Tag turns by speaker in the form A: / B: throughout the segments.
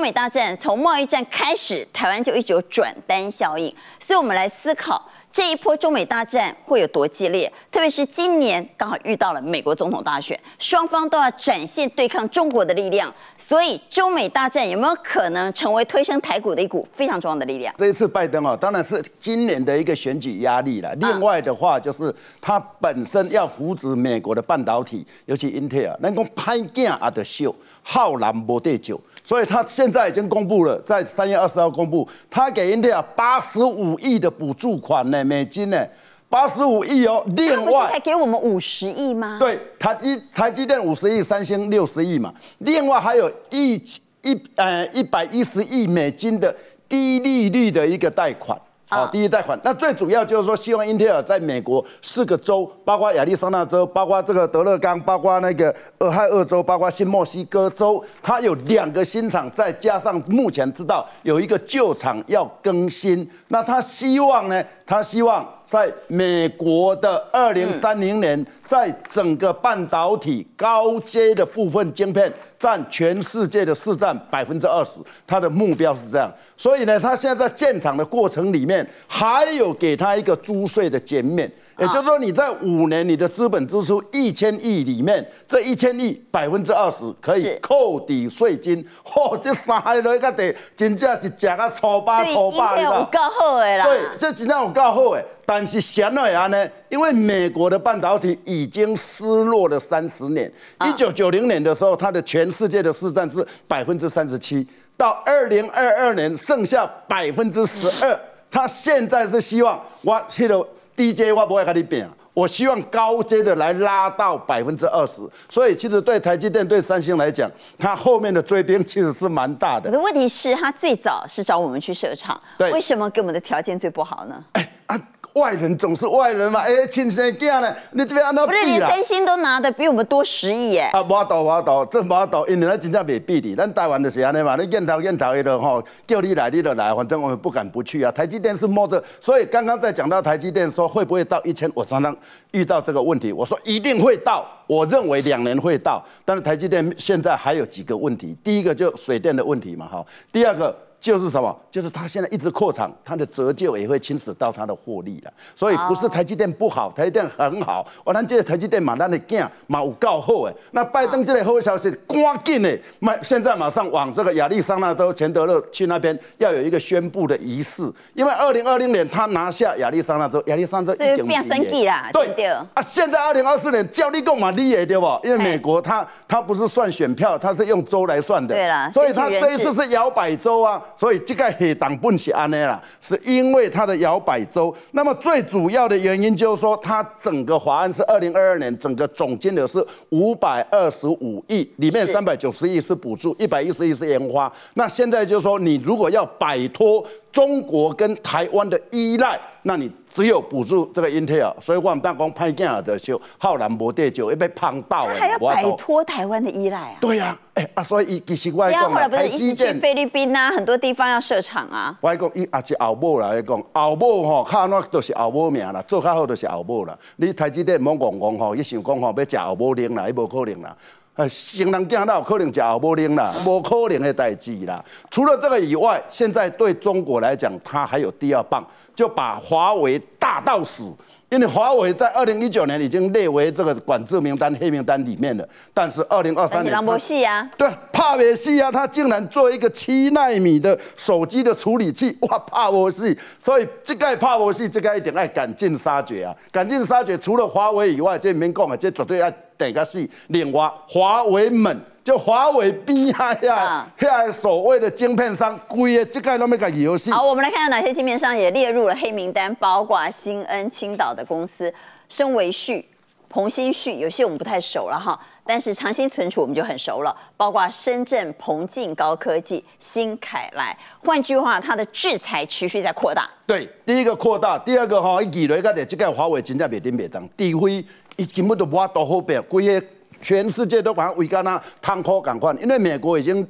A: 中美大战从贸易战开始，台湾就一直有转单效应，所以我们来思考。这一波中美大战会有多激烈？特别是今年刚好遇到了美国总统大选，双方都要展现对抗中国的力量，所以中美大战有没有可能成为推升台股的一股非常重要的力量？
B: 这一次拜登啊，当然是今年的一个选举压力了。另外的话，就是他本身要扶植美国的半导体，尤其英特尔，能够拍电啊的秀，浩然无对酒，所以他现在已经公布了，在三月二十号公布，他给英特尔八十五亿的补助款呢。美金呢？八十五亿哦。另外才
A: 给我们五十亿吗？对，
B: 台积台积电五十亿，三星六十亿嘛。另外还有一一呃一百一十亿美金的低利率的一个贷款。啊，第一贷款。那最主要就是说，希望英特尔在美国四个州，包括亚利桑那州，包括这个德勒冈，包括那个俄亥俄州，包括新墨西哥州，它有两个新厂，再加上目前知道有一个旧厂要更新。那他希望呢，他希望在美国的二零三零年，在整个半导体高阶的部分晶片。占全世界的市占百分之二十，他的目标是这样，所以呢，他现在在建厂的过程里面，还有给他一个租税的减免，也就是说，你在五年你的资本支出一千亿里面，这一千亿百分之二十可以扣抵税金。嚯，这三个人个得真正是吃啊粗巴粗巴的对，有够
A: 厚的啦。对，
B: 这真正有够好诶，但是咸都会安尼。因为美国的半导体已经失落了三十年，一九九零年的时候，它的全世界的市占是百分之三十七，到二零二二年剩下百分之十二。他现在是希望，我去了 DJ 我不会跟你变。我希望高阶的来拉到百分之二十。所以其实对台积电、对三星来讲，它后面的追兵其实是蛮大的。我的
A: 问题是，他最早是找我们去设厂，为什么给我们的条件最不好呢？哎
B: 啊。外人总是外人嘛，哎，亲生囝呢？你这边按他比啦？不
A: 是，都拿的比我们多十亿耶！
B: 啊，无道无道，这无道，因为那真正未比你。咱台湾的是安尼嘛，那燕桃燕桃一路吼，叫你来你就来，反正我们不敢不去啊。台积电是摸着，所以刚刚在讲到台积电说会不会到一千，我常常遇到这个问题，我说一定会到，我认为两年会到，但是台积电现在还有几个问题，第一个就水电的问题嘛，哈，第二个。就是什么？就是他现在一直扩厂，他的折旧也会侵蚀到他的获利了。所以不是台积电不好，台积电很好。我那这得台积电嘛，他的劲嘛有告后诶。那拜登这类好消息，赶紧的，买现在马上往这个亚利桑那州、钱德勒去那边，要有一个宣布的仪式。因为二零二零年他拿下亚利桑那州，亚利桑那州已经升级了。对啊，现在二零二四年叫你购买你也对不？因为美国他他不是算选票，他是用州来算的。对了，所以他这一次是摇摆州啊。所以这个黑党不是安内了，是因为它的摇摆州。那么最主要的原因就是说，它整个华安是二零二二年整个总金额是五百二十五亿，里面三百九十亿是补助，一百一十亿是研发。那现在就是说，你如果要摆脱中国跟台湾的依赖，那你。只有补助这个 Intel，所以我们当能讲派件了就浩蓝无地就会被捧倒。他还要摆
A: 脱台湾的依赖啊？
B: 对呀，哎，啊，所以伊其实我讲台积电
A: 菲律宾啊，很多地方要设厂啊。
B: 我讲伊也是后母啦，伊讲后母吼，下拿都是后母命啦，做较好都是后母啦。你台积电唔好戆戆吼，伊想讲吼要食后母零啦，伊无可能啦。呃，行人行到可能假不灵啦，不可能的代际啦。除了这个以外，现在对中国来讲，它还有第二棒，就把华为打到死。因为华为在二零一九年已经列为这个管制名单、黑名单里面了，但是二零二三年。戏啊。对。帕罗系啊，他竟然做一个七纳米的手机的处理器，哇，怕我是，所以这个怕我是，这个一定要赶尽杀绝啊，赶尽杀绝除了华为以外，这免讲啊，这绝对要等个是另外华为们。就华为逼啊呀，现所谓的晶片商，规的，这个都没个游戏。好，
A: 我们来看看哪些晶片商也列入了黑名单，包括新恩青岛的公司申维旭。彭新旭有些我们不太熟了哈，但是长兴存储我们就很熟了，包括深圳鹏晋高科技、新凯莱。换句话，它的制裁持续在扩大。
B: 对，第一个扩大，第二个哈，一几年的，这个华为真正没顶没当，地位伊根本都无法度后边，规个全世界都把围干呐，贪哭赶快，因为美国已经。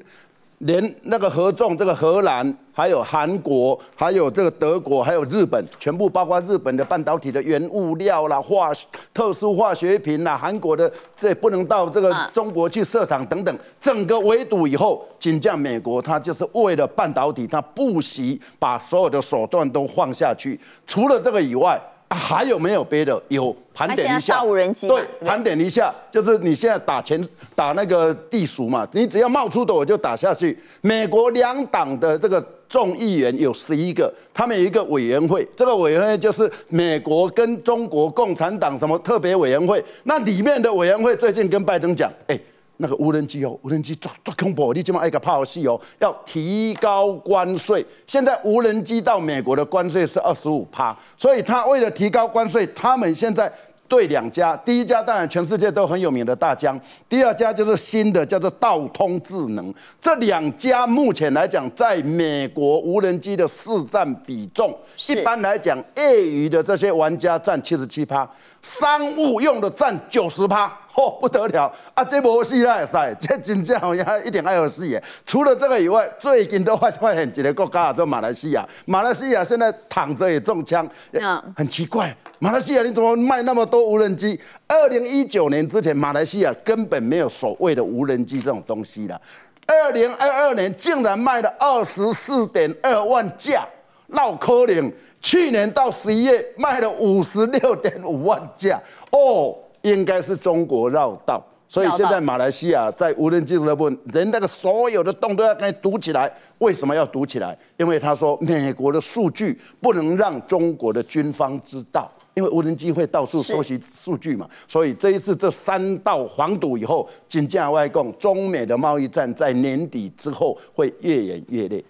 B: 连那个合众，这个荷兰，还有韩国，还有这个德国，还有日本，全部包括日本的半导体的原物料啦、化特殊化学品啦，韩国的这不能到这个中国去设厂等等，整个围堵以后，仅降美国，它就是为了半导体，它不惜把所有的手段都放下去。除了这个以外，还有没有别的？有盘点一下，对，盘点一下，就是你现在打钱打那个地鼠嘛，你只要冒出的我就打下去。美国两党的这个众议员有十一个，他们有一个委员会，这个委员会就是美国跟中国共产党什么特别委员会，那里面的委员会最近跟拜登讲，哎。那个无人机哦，无人机抓抓空保，你这么爱搞炮戏哦？要提高关税。现在无人机到美国的关税是二十五趴，所以他为了提高关税，他们现在对两家，第一家当然全世界都很有名的大疆，第二家就是新的叫做道通智能。这两家目前来讲，在美国无人机的市占比重，一般来讲，业余的这些玩家占七十七趴。商务用的占九十趴，嚯，不得了！啊，这波式也是，这金价好像一点二有戏耶。除了这个以外，最近都话就很，很值得家啊，就马来西亚。马来西亚现在躺着也中枪，很奇怪。马来西亚，你怎么卖那么多无人机？二零一九年之前，马来西亚根本没有所谓的无人机这种东西的。二零二二年竟然卖了二十四点二万架。绕科林去年到十一月卖了五十六点五万架，哦，应该是中国绕道，所以现在马来西亚在无人机部分，连那个所有的洞都要给堵起来。为什么要堵起来？因为他说美国的数据不能让中国的军方知道，因为无人机会到处收集数据嘛。所以这一次这三道黄堵以后，金价外供，中美的贸易战在年底之后会越演越烈。